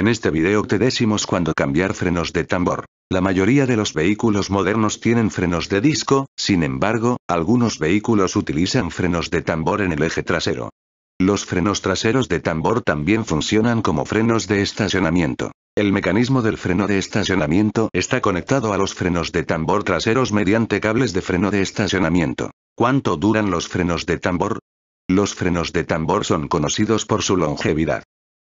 En este video te decimos cuándo cambiar frenos de tambor. La mayoría de los vehículos modernos tienen frenos de disco, sin embargo, algunos vehículos utilizan frenos de tambor en el eje trasero. Los frenos traseros de tambor también funcionan como frenos de estacionamiento. El mecanismo del freno de estacionamiento está conectado a los frenos de tambor traseros mediante cables de freno de estacionamiento. ¿Cuánto duran los frenos de tambor? Los frenos de tambor son conocidos por su longevidad.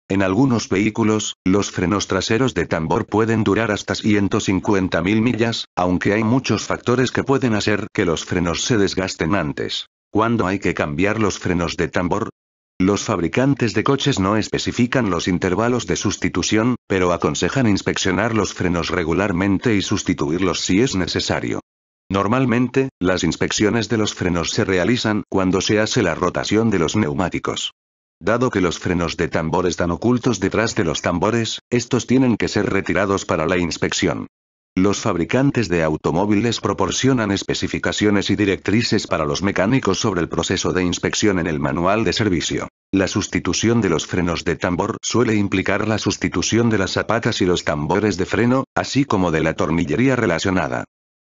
En algunos vehículos, los frenos traseros de tambor pueden durar hasta 150.000 millas, aunque hay muchos factores que pueden hacer que los frenos se desgasten antes. ¿Cuándo hay que cambiar los frenos de tambor? Los fabricantes de coches no especifican los intervalos de sustitución, pero aconsejan inspeccionar los frenos regularmente y sustituirlos si es necesario. Normalmente, las inspecciones de los frenos se realizan cuando se hace la rotación de los neumáticos. Dado que los frenos de tambor están ocultos detrás de los tambores, estos tienen que ser retirados para la inspección. Los fabricantes de automóviles proporcionan especificaciones y directrices para los mecánicos sobre el proceso de inspección en el manual de servicio. La sustitución de los frenos de tambor suele implicar la sustitución de las zapatas y los tambores de freno, así como de la tornillería relacionada.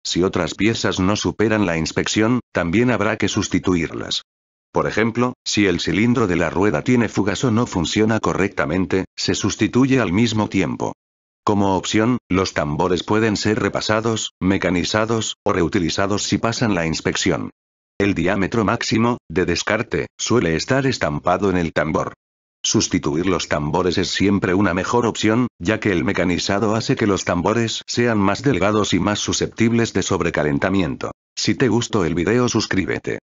Si otras piezas no superan la inspección, también habrá que sustituirlas. Por ejemplo, si el cilindro de la rueda tiene fugas o no funciona correctamente, se sustituye al mismo tiempo. Como opción, los tambores pueden ser repasados, mecanizados, o reutilizados si pasan la inspección. El diámetro máximo, de descarte, suele estar estampado en el tambor. Sustituir los tambores es siempre una mejor opción, ya que el mecanizado hace que los tambores sean más delgados y más susceptibles de sobrecalentamiento. Si te gustó el video suscríbete.